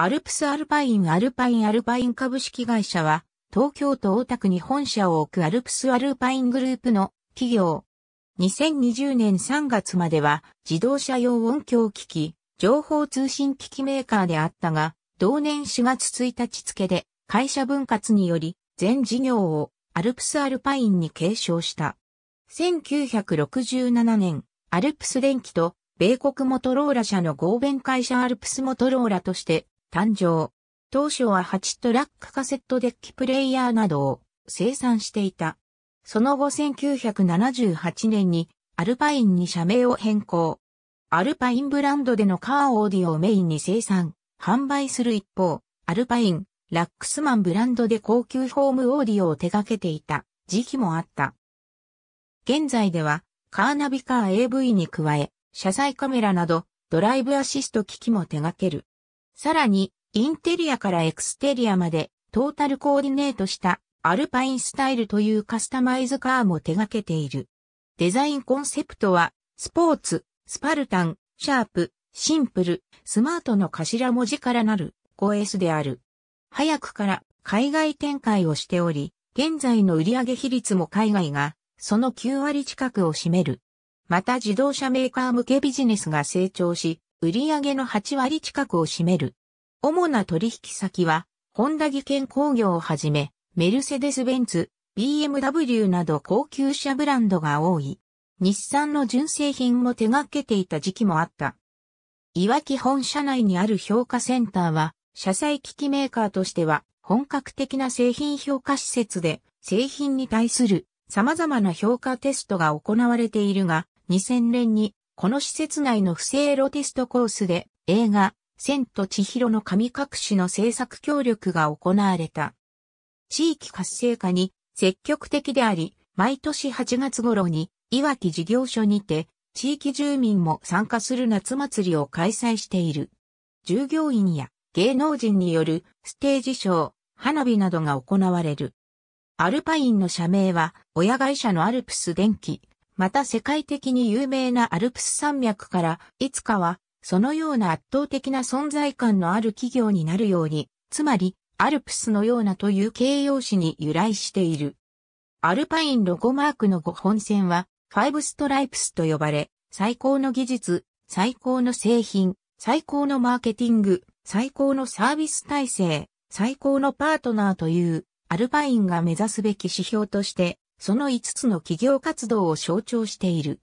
アルプスアルパインアルパインアルパイン株式会社は、東京都大田区に本社を置くアルプスアルパイングループの企業。2020年3月までは自動車用音響機器、情報通信機器メーカーであったが、同年4月1日付で会社分割により全事業をアルプスアルパインに継承した。1967年、アルプス電機と米国モトローラ社の合弁会社アルプスモトローラとして誕生。当初は8トラックカセットデッキプレイヤーなどを生産していた。その後1978年にアルパインに社名を変更。アルパインブランドでのカーオーディオをメインに生産、販売する一方、アルパイン、ラックスマンブランドで高級ホームオーディオを手掛けていた時期もあった。現在ではカーナビカー AV に加え、車載カメラなどドライブアシスト機器も手掛ける。さらに、インテリアからエクステリアまでトータルコーディネートしたアルパインスタイルというカスタマイズカーも手掛けている。デザインコンセプトは、スポーツ、スパルタン、シャープ、シンプル、スマートの頭文字からなる 5S である。早くから海外展開をしており、現在の売上比率も海外がその9割近くを占める。また自動車メーカー向けビジネスが成長し、売上の8割近くを占める。主な取引先は、ホンダ技研工業をはじめ、メルセデス・ベンツ、BMW など高級車ブランドが多い。日産の純正品も手掛けていた時期もあった。いわき本社内にある評価センターは、車載機器メーカーとしては、本格的な製品評価施設で、製品に対する様々な評価テストが行われているが、2000年にこの施設内の不正ロテストコースで映画、千と千尋の神隠しの制作協力が行われた。地域活性化に積極的であり、毎年8月頃に、いわき事業所にて、地域住民も参加する夏祭りを開催している。従業員や芸能人によるステージショー、花火などが行われる。アルパインの社名は、親会社のアルプス電機、また世界的に有名なアルプス山脈から、いつかは、そのような圧倒的な存在感のある企業になるように、つまり、アルプスのようなという形容詞に由来している。アルパインロゴマークの5本線は、ファイブストライプスと呼ばれ、最高の技術、最高の製品、最高のマーケティング、最高のサービス体制、最高のパートナーという、アルパインが目指すべき指標としてその5つの企業活動を象徴している。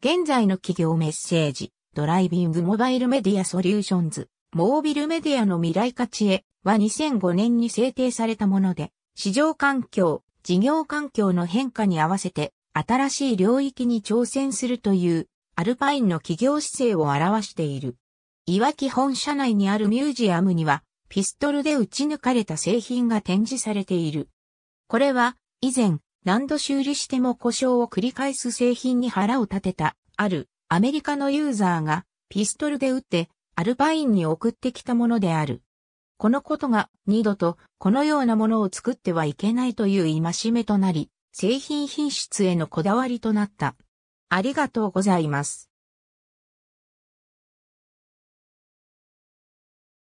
現在の企業メッセージ、ドライビングモバイルメディアソリューションズ、モービルメディアの未来価値へは2005年に制定されたもので、市場環境、事業環境の変化に合わせて新しい領域に挑戦するというアルパインの企業姿勢を表している。いわき本社内にあるミュージアムにはピストルで撃ち抜かれた製品が展示されている。これは以前何度修理しても故障を繰り返す製品に腹を立てた、あるアメリカのユーザーがピストルで撃ってアルパインに送ってきたものである。このことが二度とこのようなものを作ってはいけないという戒めとなり、製品品質へのこだわりとなった。ありがとうございます。